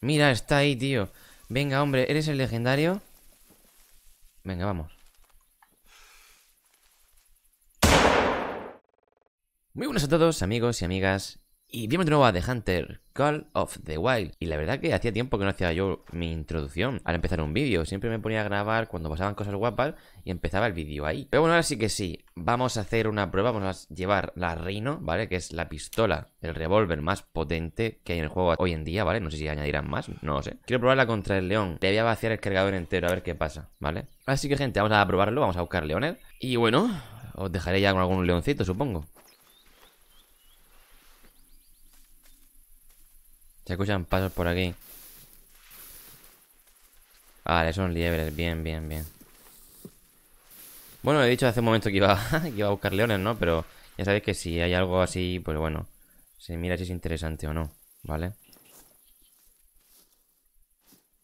Mira, está ahí, tío. Venga, hombre, ¿eres el legendario? Venga, vamos. Muy buenas a todos, amigos y amigas y bienvenido de nuevo a The Hunter, Call of the Wild. Y la verdad que hacía tiempo que no hacía yo mi introducción al empezar un vídeo. Siempre me ponía a grabar cuando pasaban cosas guapas y empezaba el vídeo ahí. Pero bueno, ahora sí que sí. Vamos a hacer una prueba. Vamos a llevar la Reino, ¿vale? Que es la pistola, el revólver más potente que hay en el juego hoy en día, ¿vale? No sé si añadirán más, no lo sé. Quiero probarla contra el león. Le voy a vaciar el cargador entero a ver qué pasa, ¿vale? Así que gente, vamos a probarlo. Vamos a buscar leones. Y bueno, os dejaré ya con algún leoncito, supongo. Se escuchan pasos por aquí. Vale, son liebres. Bien, bien, bien. Bueno, he dicho hace un momento que iba, a buscar leones, ¿no? Pero ya sabéis que si hay algo así, pues bueno. Se mira si es interesante o no, ¿vale?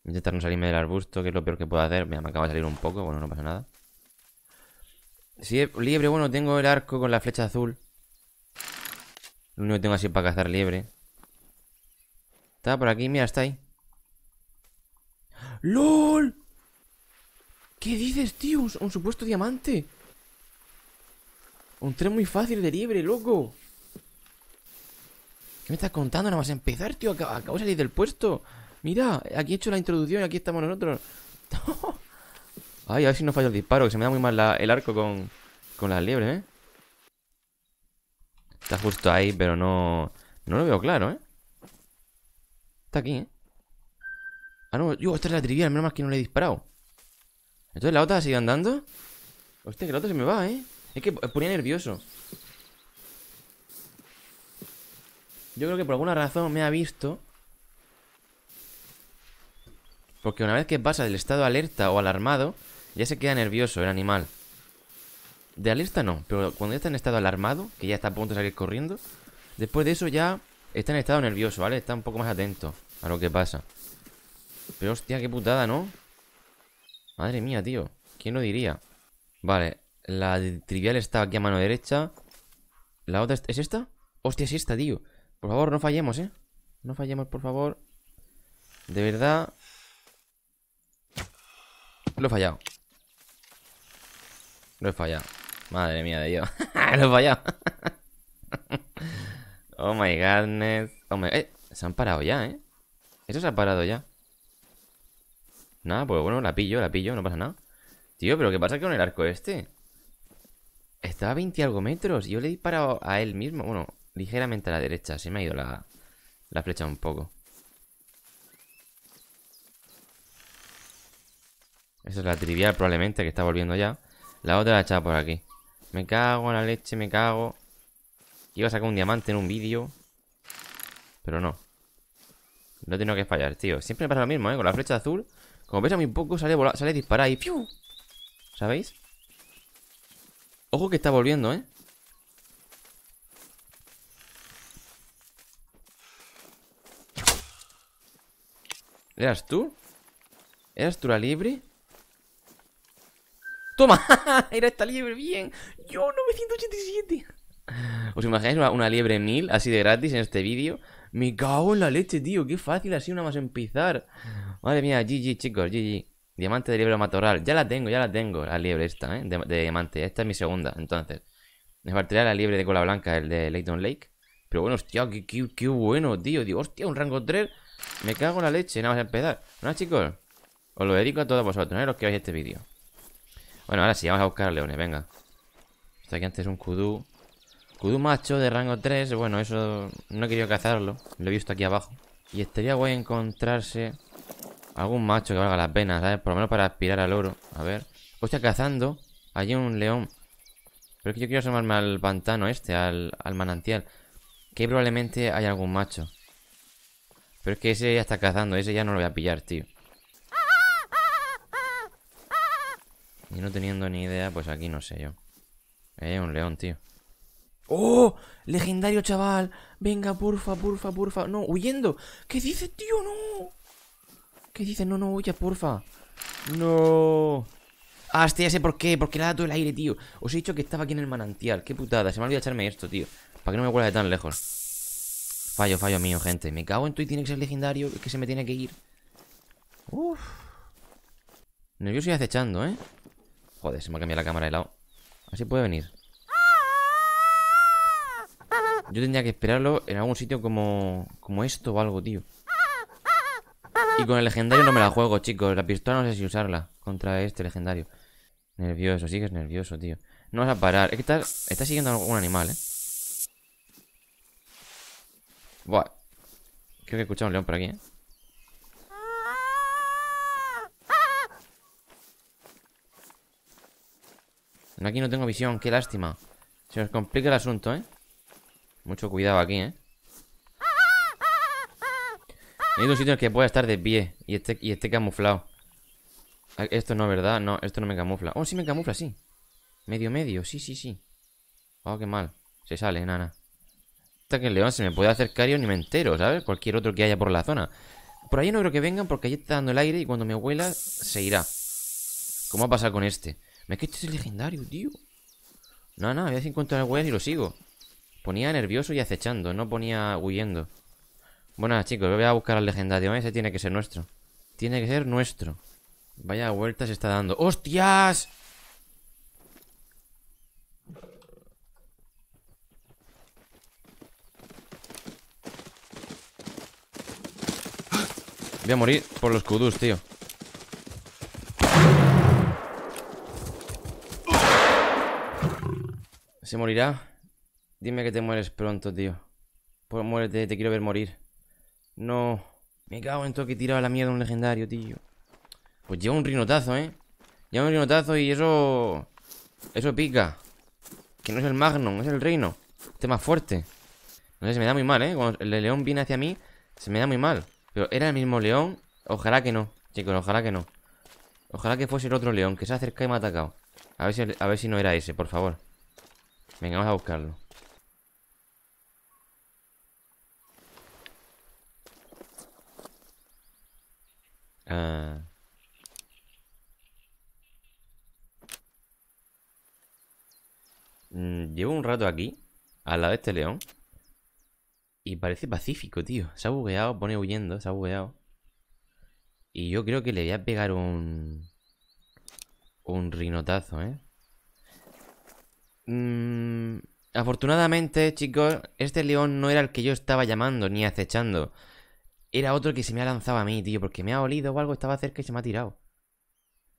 Intentar no salirme del arbusto, que es lo peor que puedo hacer. Mira, me acaba de salir un poco, bueno, no pasa nada. Si es liebre, bueno, tengo el arco con la flecha azul. Lo único que tengo así para cazar liebre. Está por aquí, mira, está ahí. ¡LOL! ¿Qué dices, tío? Un, supuesto diamante. Un tren muy fácil de liebre, loco. ¿Qué me estás contando? Nada más empezar, tío. Acabo, de salir del puesto. Mira, aquí he hecho la introducción y aquí estamos nosotros. Ay, a ver si no falla el disparo, que se me da muy mal el arco con, con las liebres, ¿eh? Está justo ahí, pero no... No lo veo claro, ¿eh? aquí, ¿eh? Ah, no, yo, esta es la trivial, menos más que no le he disparado. Entonces la otra sigue andando. Hostia, que la otra se me va, ¿eh? Es que ponía nervioso. Yo creo que por alguna razón me ha visto. Porque una vez que pasa del estado alerta o alarmado, ya se queda nervioso el animal. De alerta no, pero cuando ya está en estado alarmado, que ya está a punto de salir corriendo, después de eso ya Está en estado nervioso, ¿vale? Está un poco más atento a lo que pasa. Pero hostia, qué putada, ¿no? Madre mía, tío. ¿Quién lo diría? Vale, la trivial está aquí a mano derecha. La otra es esta. Hostia, es esta, tío. Por favor, no fallemos, ¿eh? No fallemos, por favor. De verdad. Lo he fallado. Lo he fallado. Madre mía de Dios. lo he fallado. Oh my godness. Oh eh, se han parado ya, ¿eh? Eso se ha parado ya. Nada, pues bueno, la pillo, la pillo, no pasa nada. Tío, pero ¿qué pasa con el arco este? Estaba a 20 algo metros. Yo le he disparado a él mismo. Bueno, ligeramente a la derecha. Se me ha ido la, la flecha un poco. Esa es la trivial probablemente que está volviendo ya. La otra la he echado por aquí. Me cago en la leche, me cago. Iba a sacar un diamante en un vídeo. Pero no. No tengo que fallar, tío. Siempre me pasa lo mismo, ¿eh? Con la flecha azul. Como pesa muy poco, sale, volar, sale disparar y ¡piu! ¿Sabéis? Ojo que está volviendo, ¿eh? ¿Eras tú? ¿Eras tú la libre? ¡Toma! Era esta libre, bien. Yo 987. ¿Os imagináis una, liebre mil así de gratis en este vídeo? Me cago en la leche, tío. Qué fácil así, una más empezar. Madre mía, GG, chicos, GG. Diamante de liebre matorral. Ya la tengo, ya la tengo, la liebre esta, ¿eh? De, diamante. Esta es mi segunda, entonces. Me faltaría la liebre de cola blanca, el de Leighton Lake. Pero bueno, hostia, qué, bueno, tío. hostia, un rango 3. Me cago en la leche, nada más empezar. Bueno, chicos, os lo dedico a todos vosotros, ¿eh? Los que veáis este vídeo. Bueno, ahora sí, vamos a buscar leones, venga. Está aquí antes un kudu un macho de rango 3. Bueno, eso no he querido cazarlo. Lo he visto aquí abajo. Y estaría guay encontrarse algún macho que valga la pena, ¿sabes? Por lo menos para aspirar al oro. A ver. Hostia, cazando. Hay un león. Pero es que yo quiero asomarme al pantano este, al, manantial. Que probablemente hay algún macho. Pero es que ese ya está cazando. Ese ya no lo voy a pillar, tío. Y no teniendo ni idea, pues aquí no sé yo. Hay eh, un león, tío. ¡Oh! Legendario, chaval. Venga, porfa, porfa, porfa. No, huyendo. ¿Qué dices, tío? No. ¿Qué dices? No, no, huya, porfa. No. Ah, este ya sé por qué. Porque le ha dado todo el aire, tío. Os he dicho que estaba aquí en el manantial. Qué putada. Se me ha olvidado echarme esto, tío. Para que no me vuelva de tan lejos. Fallo, fallo mío, gente. Me cago en tu y tiene que ser legendario. Es que se me tiene que ir. Uf. yo y acechando, ¿eh? Joder, se me ha cambiado la cámara de lado. Así puede venir. Yo tendría que esperarlo en algún sitio como, como esto o algo, tío. Y con el legendario no me la juego, chicos. La pistola no sé si usarla contra este legendario. Nervioso, sí es nervioso, tío. No vas a parar. Es que está siguiendo a animal, ¿eh? Buah. Creo que he escuchado un león por aquí, ¿eh? aquí no tengo visión. Qué lástima. Se nos complica el asunto, ¿eh? Mucho cuidado aquí, ¿eh? Hay un sitios en el que pueda estar de pie y esté, este camuflado. Esto no, ¿verdad? No, esto no me camufla. Oh, sí me camufla, sí. Medio, medio, sí, sí, sí. Oh, qué mal. Se sale, nana. Está que el león se me puede acercar y yo ni me entero, ¿sabes? Cualquier otro que haya por la zona. Por ahí no creo que vengan porque ahí está dando el aire y cuando me huela se irá. ¿Cómo va a pasar con este? Me es que este es legendario, tío. No, no, voy a y lo sigo. Ponía nervioso y acechando, no ponía huyendo. Bueno, chicos, voy a buscar al legendario. Ese tiene que ser nuestro. Tiene que ser nuestro. Vaya vuelta se está dando. ¡Hostias! Voy a morir por los kudus, tío. ¿Se morirá? Dime que te mueres pronto, tío. Pues muérete, te quiero ver morir. No. Me cago en todo que he tirado la mierda un legendario, tío. Pues lleva un rinotazo, ¿eh? Lleva un rinotazo y eso... Eso pica. Que no es el magnum, es el reino. Este más fuerte. No sé, se me da muy mal, ¿eh? Cuando el león viene hacia mí, se me da muy mal. Pero era el mismo león. Ojalá que no, chicos, ojalá que no. Ojalá que fuese el otro león que se acercado y me ha atacado. A ver a ver si no era ese, por favor. Venga, vamos a buscarlo. Ah. Mm, llevo un rato aquí, al lado de este león. Y parece pacífico, tío. Se ha bugueado, pone huyendo, se ha bugueado. Y yo creo que le voy a pegar un... Un rinotazo, ¿eh? Mm, afortunadamente, chicos, este león no era el que yo estaba llamando ni acechando. Era otro que se me ha lanzado a mí, tío, porque me ha olido o algo, estaba cerca y se me ha tirado.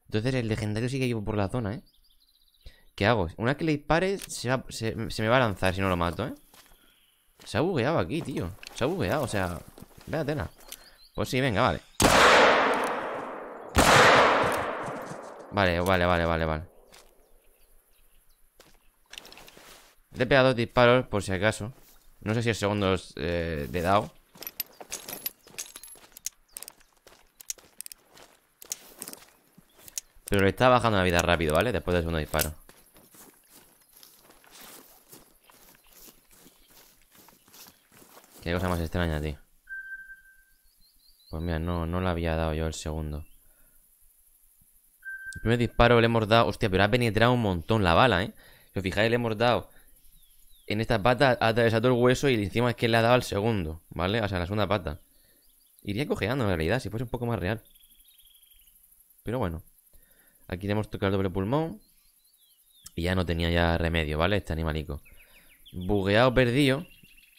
Entonces el legendario sigue vivo por la zona, ¿eh? ¿Qué hago? Una vez que le dispare, se, me va a lanzar si no lo mato, ¿eh? Se ha bugueado aquí, tío. Se ha bugueado, o sea... Vea tela. Pues sí, venga, vale. Vale, vale, vale, vale, vale. Le he dos disparos por si acaso. No sé si el segundo es eh, de dado. Pero le está bajando la vida rápido, ¿vale? Después del segundo disparo. Qué cosa más extraña, tío. Pues mira, no, no le había dado yo el segundo. El primer disparo le hemos dado... Hostia, pero ha penetrado un montón la bala, ¿eh? Si os fijáis, le hemos dado... En esta pata ha atravesado el hueso y encima es que le ha dado al segundo, ¿vale? O sea, la segunda pata. Iría cojeando en realidad, si fuese un poco más real. Pero bueno. Aquí tenemos tocado el doble pulmón. Y ya no tenía ya remedio, ¿vale? Este animalico. Bugueado, perdido.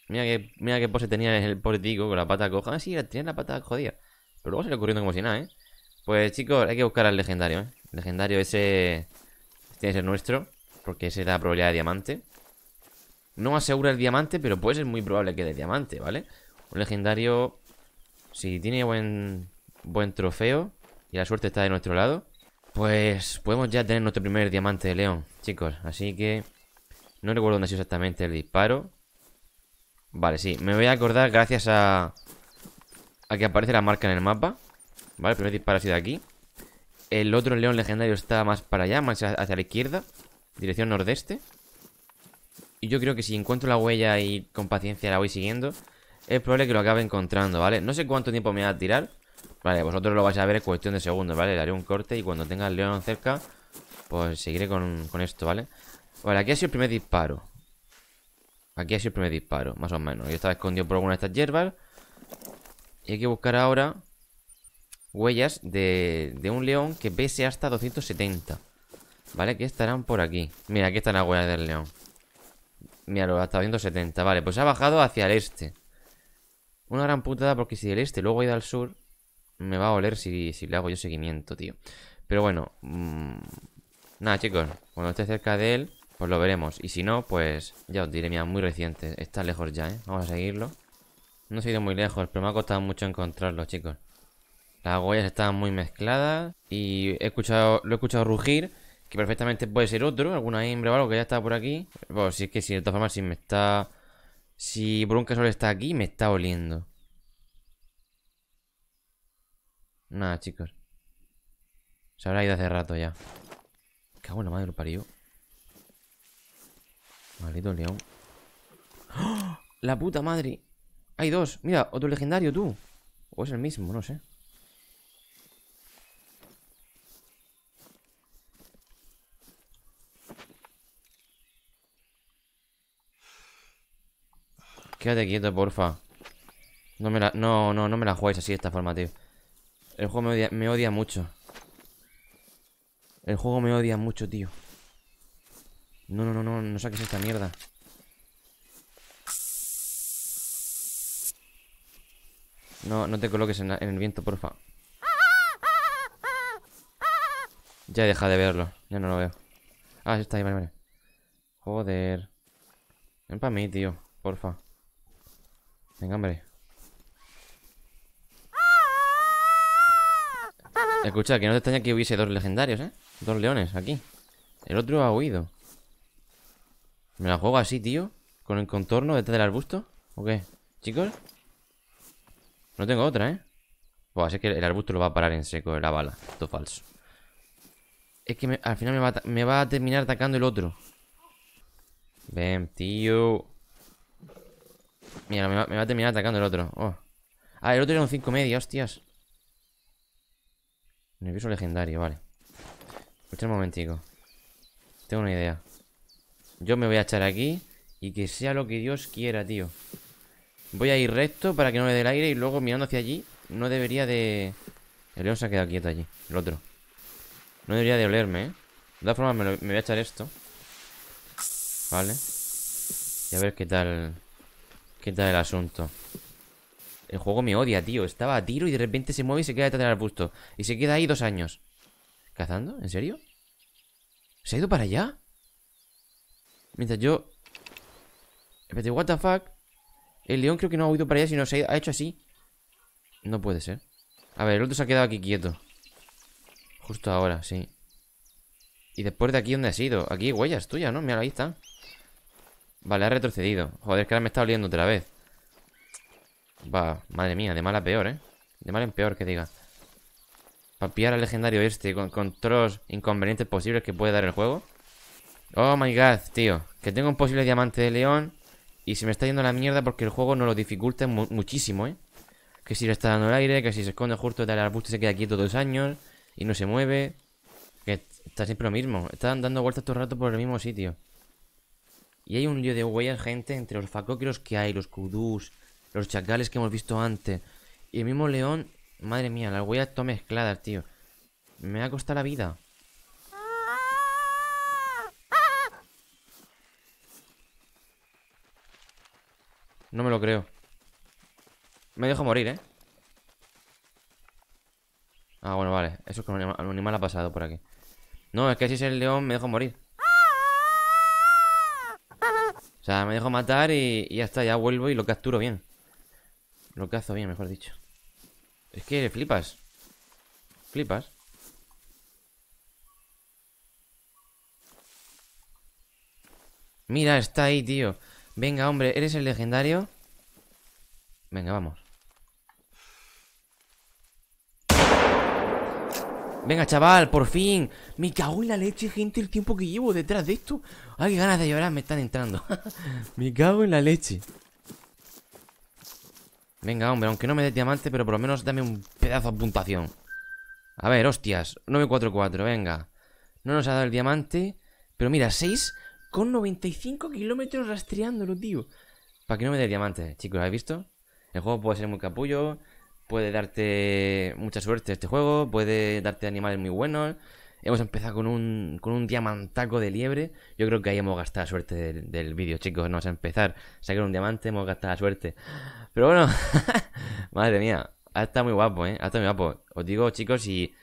Mira que, mira que pose tenía el portico con la pata coja. Ah, sí, tenía la pata jodida. Pero luego se le ocurrió como si nada, ¿eh? Pues chicos, hay que buscar al legendario, ¿eh? El legendario ese... Tiene este que ser nuestro. Porque ese da probabilidad de diamante. No asegura el diamante, pero puede ser muy probable que de diamante, ¿vale? Un legendario... Si tiene buen, buen trofeo y la suerte está de nuestro lado, pues podemos ya tener nuestro primer diamante de león, chicos. Así que no recuerdo dónde ha sido exactamente el disparo. Vale, sí. Me voy a acordar gracias a... que aparece la marca en el mapa. Vale, el primer disparo ha sido aquí. El otro león legendario está más para allá, más hacia la izquierda. Dirección nordeste. Y yo creo que si encuentro la huella y con paciencia la voy siguiendo, es probable que lo acabe encontrando, ¿vale? No sé cuánto tiempo me va a tirar. Vale, vosotros lo vais a ver en cuestión de segundos, ¿vale? Le haré un corte y cuando tenga el león cerca Pues seguiré con, esto, ¿vale? Vale, aquí ha sido el primer disparo Aquí ha sido el primer disparo, más o menos Yo estaba escondido por alguna de estas hierbas Y hay que buscar ahora Huellas de, un león que pese hasta 270 Vale, que estarán por aquí Mira, aquí están las huellas del león Míralo, hasta 270 Vale, pues ha bajado hacia el este Una gran putada porque si el este luego ha al sur me va a oler si, le hago yo seguimiento, tío. Pero bueno, mm, nada, chicos. Cuando esté cerca de él, pues lo veremos. Y si no, pues ya os diré, mira, muy reciente. Está lejos ya, ¿eh? Vamos a seguirlo. No se ha ido muy lejos, pero me ha costado mucho encontrarlo, chicos. Las huellas estaban muy mezcladas y he escuchado, lo he escuchado rugir, que perfectamente puede ser otro, alguna hembra o algo que ya está por aquí. Bueno, pues, si es que si de todas formas, si me está... Si por un está aquí, me está oliendo. Nada, chicos. Se habrá ido hace rato ya. qué cago en la madre, lo parió. Maldito león. ¡Ah! ¡La puta madre! Hay dos. Mira, otro legendario, tú. O es el mismo, no sé. Quédate quieto, porfa. No me la... No, no, no me la jugáis así de esta forma, tío. El juego me odia, mucho. El juego me odia mucho, tío. No, no, no, no, no saques esta mierda. No, no te coloques en, el viento, porfa. Ya deja de verlo. Ya no lo veo. Ah, está ahí, vale, vale. Joder. Ven para mí, tío. Porfa. Venga, hombre. Escucha, que no te extraña que hubiese dos legendarios, ¿eh? Dos leones aquí. El otro ha huido. ¿Me la juego así, tío? ¿Con el contorno detrás del arbusto? ¿O qué? ¿Chicos? No tengo otra, ¿eh? Pues así que el arbusto lo va a parar en seco, la bala. Todo falso. Es que al final me va, a terminar atacando el otro. Ven, tío. Mira, me va, a terminar atacando el otro. Oh. Ah, el otro era un 5 medio, hostias. Nervioso legendario, vale. Escucha un momentico. Tengo una idea. Yo me voy a echar aquí y que sea lo que Dios quiera, tío. Voy a ir recto para que no me dé el aire y luego mirando hacia allí no debería de... El león se ha quedado quieto allí, el otro. No debería de olerme, ¿eh? De todas formas me, me voy a echar esto. Vale. Y a ver qué tal... ¿Qué tal el asunto? El juego me odia, tío. Estaba a tiro y de repente se mueve y se queda detrás del arbusto. Y se queda ahí dos años. ¿Cazando? ¿En serio? ¿Se ha ido para allá? Mientras yo... Espérate, what the fuck? El león creo que no ha ido para allá, sino se ha, hecho así. No puede ser. A ver, el otro se ha quedado aquí quieto. Justo ahora, sí. Y después de aquí, ¿dónde ha sido? Aquí huellas tuyas, ¿no? Mira, ahí está, Vale, ha retrocedido. Joder, que ahora me está oliendo otra vez. Va, madre mía, de mal a peor, ¿eh? De mal en peor, que diga. Para al legendario este con, todos los inconvenientes posibles que puede dar el juego. Oh my god, tío. Que tengo un posible diamante de león y se me está yendo la mierda porque el juego No lo dificulta muchísimo, ¿eh? Que si le está dando el aire, que si se esconde justo del arbusto y se queda quieto dos años y no se mueve. Que está siempre lo mismo. Están dando vueltas todo el rato por el mismo sitio. Y hay un lío de huellas, gente, entre los facóquiros que hay, los kudus, los chacales que hemos visto antes. Y el mismo león, madre mía, las huellas todas mezcladas, tío. Me ha costado la vida. No me lo creo. Me dejo morir, ¿eh? Ah, bueno, vale. Eso es que un animal, ha pasado por aquí. No, es que si es el león me dejo morir. O sea, me dejo matar y ya está, ya vuelvo y lo capturo bien. Lo que bien, mejor dicho. Es que flipas. Flipas. Mira, está ahí, tío. Venga, hombre, ¿eres el legendario? Venga, vamos. Venga, chaval, por fin. Me cago en la leche, gente, el tiempo que llevo detrás de esto. Ay, qué ganas de llorar me están entrando. me cago en la leche. Venga, hombre, aunque no me dé diamante, pero por lo menos dame un pedazo de puntuación. A ver, hostias, 944, venga. No nos ha dado el diamante, pero mira, 6 con 95 kilómetros rastreándolo, tío. Para que no me dé diamante, chicos, ¿habéis visto? El juego puede ser muy capullo, puede darte mucha suerte este juego, puede darte animales muy buenos, Hemos empezado con un, con un diamantaco de liebre. Yo creo que ahí hemos gastado la suerte del, vídeo, chicos. No vamos a empezar. Sacar un diamante, hemos gastado la suerte. Pero bueno, madre mía. Ha estado muy guapo, ¿eh? Ha muy guapo. Os digo, chicos, si,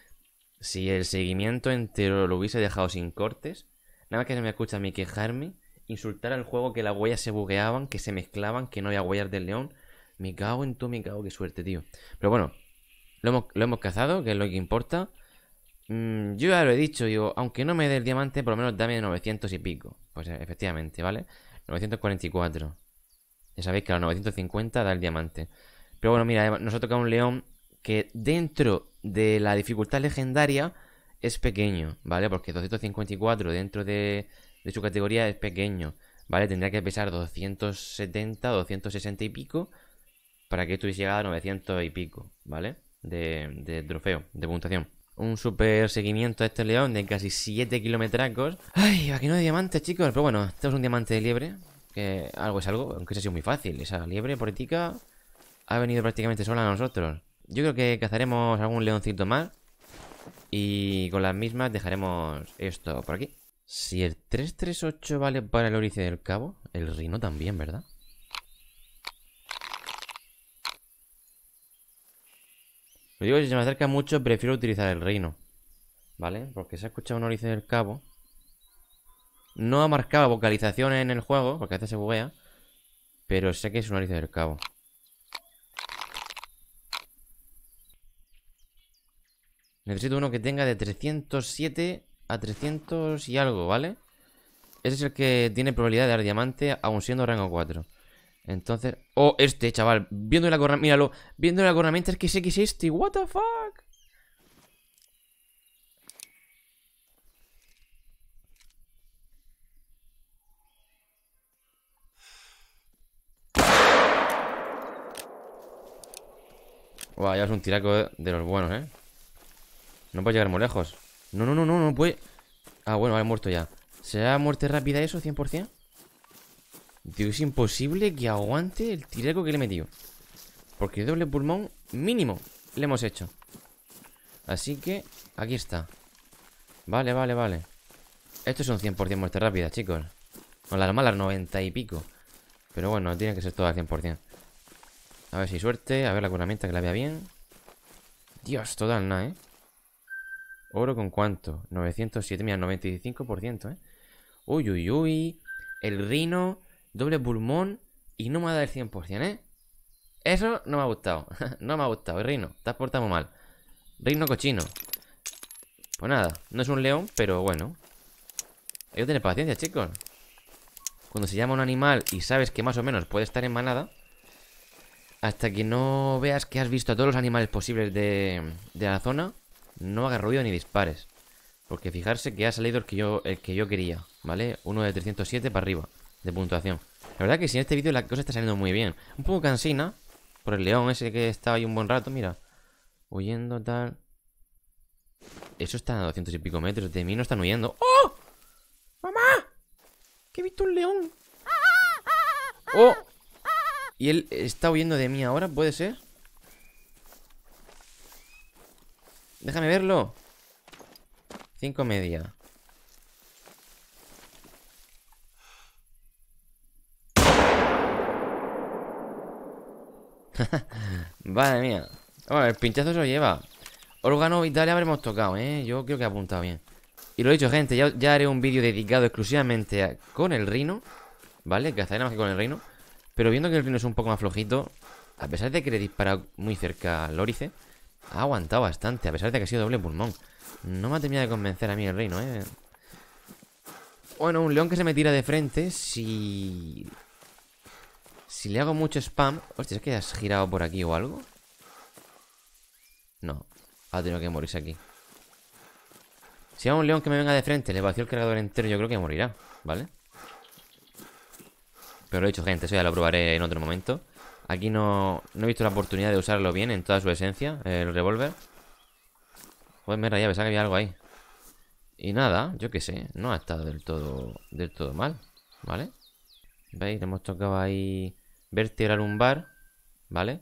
si el seguimiento entero lo hubiese dejado sin cortes, nada más que se me escucha a mí quejarme, insultar al juego que las huellas se bugueaban, que se mezclaban, que no había huellas del león. Me cago en tú, me cago, qué suerte, tío. Pero bueno, lo hemos, lo hemos cazado, que es lo que importa. Mm, yo ya lo he dicho, digo, aunque no me dé el diamante, por lo menos dame 900 y pico. Pues eh, efectivamente, ¿vale? 944. Ya sabéis que a los 950 da el diamante. Pero bueno, mira, nos ha tocado un león que dentro de la dificultad legendaria es pequeño, ¿vale? Porque 254 dentro de, de su categoría es pequeño, ¿vale? Tendría que pesar 270, 260 y pico para que estuviese llegado a 900 y pico, ¿vale? De, de trofeo, de puntuación un super seguimiento a este león de casi 7 kilometracos. Ay, aquí no hay diamantes, chicos. Pero bueno, esto es un diamante de liebre. Que algo es algo, aunque se ha sido muy fácil. Esa liebre política ha venido prácticamente sola a nosotros. Yo creo que cazaremos algún leoncito más. Y con las mismas dejaremos esto por aquí. Si el 338 vale para el origen del cabo, el rino también, ¿verdad? Lo digo, si se me acerca mucho, prefiero utilizar el reino. ¿Vale? Porque se ha escuchado un orice del cabo. No ha marcado vocalizaciones en el juego, porque a veces se buguea. Pero sé que es un orice del cabo. Necesito uno que tenga de 307 a 300 y algo, ¿vale? Ese es el que tiene probabilidad de dar diamante Aun siendo rango 4. Entonces... Oh, este, chaval. Viendo la corona... Míralo. Viendo la cornamenta es que sé que es este. What the fuck? Buah, ya es un tiraco de los buenos, ¿eh? No puede llegar muy lejos No, no, no, no, no puede... Ah, bueno, ha muerto ya ¿Será muerte rápida eso, 100%? es imposible que aguante el tiraco que le he metido. Porque doble pulmón mínimo le hemos hecho. Así que aquí está. Vale, vale, vale. Esto es un 100% muerte rápida, chicos. Con las malas 90 y pico. Pero bueno, tiene que ser todo al 100%. A ver si suerte. A ver la curamenta que la vea bien. Dios, total, nada, ¿eh? Oro con cuánto? 907, mira, 95%, ¿eh? Uy, uy, uy. El rino doble pulmón y no me ha dado el 100%, ¿eh? Eso no me ha gustado. no me ha gustado. Eh, Reino, te has portado mal. Reino cochino. Pues nada, no es un león, pero bueno. Hay que tener paciencia, chicos. Cuando se llama un animal y sabes que más o menos puede estar en manada, hasta que no veas que has visto a todos los animales posibles de, la zona, no hagas ruido ni dispares. Porque fijarse que ha salido el que yo, el que yo quería, ¿vale? Uno de 307 para arriba de puntuación. La verdad que si en este vídeo la cosa está saliendo muy bien. Un poco cansina por el león ese que estaba ahí un buen rato, mira. Huyendo tal. Eso está a 200 y pico metros. De mí no están huyendo. ¡Oh! ¡Mamá! ¡Que he visto un león! ¡Oh! ¿Y él está huyendo de mí ahora? ¿Puede ser? Déjame verlo. Cinco media. Vale, mía. el pinchazo se lo lleva. Órgano vital habremos tocado, ¿eh? Yo creo que ha apuntado bien. Y lo he dicho, gente, ya, haré un vídeo dedicado exclusivamente con el reino. ¿Vale? Que hasta nada más que con el reino. Pero viendo que el reino es un poco más flojito, a pesar de que le dispara muy cerca al órice, ha aguantado bastante, a pesar de que ha sido doble pulmón. No me ha terminado de convencer a mí el reino, ¿eh? Bueno, un león que se me tira de frente, si si le hago mucho spam... Hostia, ¿es que has girado por aquí o algo? No. Ha tenido que morirse aquí. Si hago un león que me venga de frente, le vacío el cargador entero, yo creo que morirá, ¿vale? Pero lo he dicho, gente, eso ya lo probaré en otro momento. Aquí no, he visto la oportunidad de usarlo bien en toda su esencia, el revólver. Joder, me rayaba, pensaba que había algo ahí. Y nada, yo qué sé, no ha estado del todo, del todo mal, ¿vale? ¿Veis? Le hemos tocado ahí vértebra lumbar, ¿vale?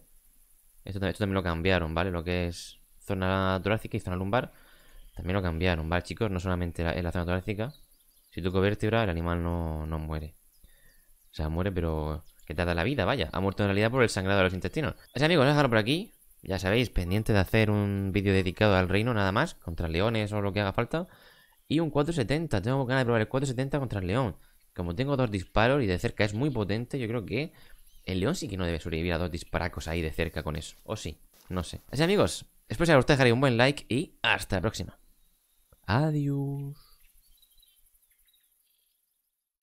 Esto, también lo cambiaron, ¿vale? Lo que es zona torácica y zona lumbar, también lo cambiaron, ¿vale, chicos? No solamente la, en la zona torácica. Si toco vértebra, el animal no, muere. O sea, muere, pero que da la vida, vaya. Ha muerto en realidad por el sangrado de los intestinos. Así, amigos, dejarlo por aquí. Ya sabéis, pendiente de hacer un vídeo dedicado al reino, nada más, contra leones o lo que haga falta. Y un 470, tengo ganas de probar el 470 contra el león. Como tengo dos disparos y de cerca es muy potente, yo creo que el león sí que no debe sobrevivir a dos disparacos ahí de cerca con eso. O sí, no sé. Así amigos, espero que os haya gustado, un buen like y hasta la próxima. Adiós.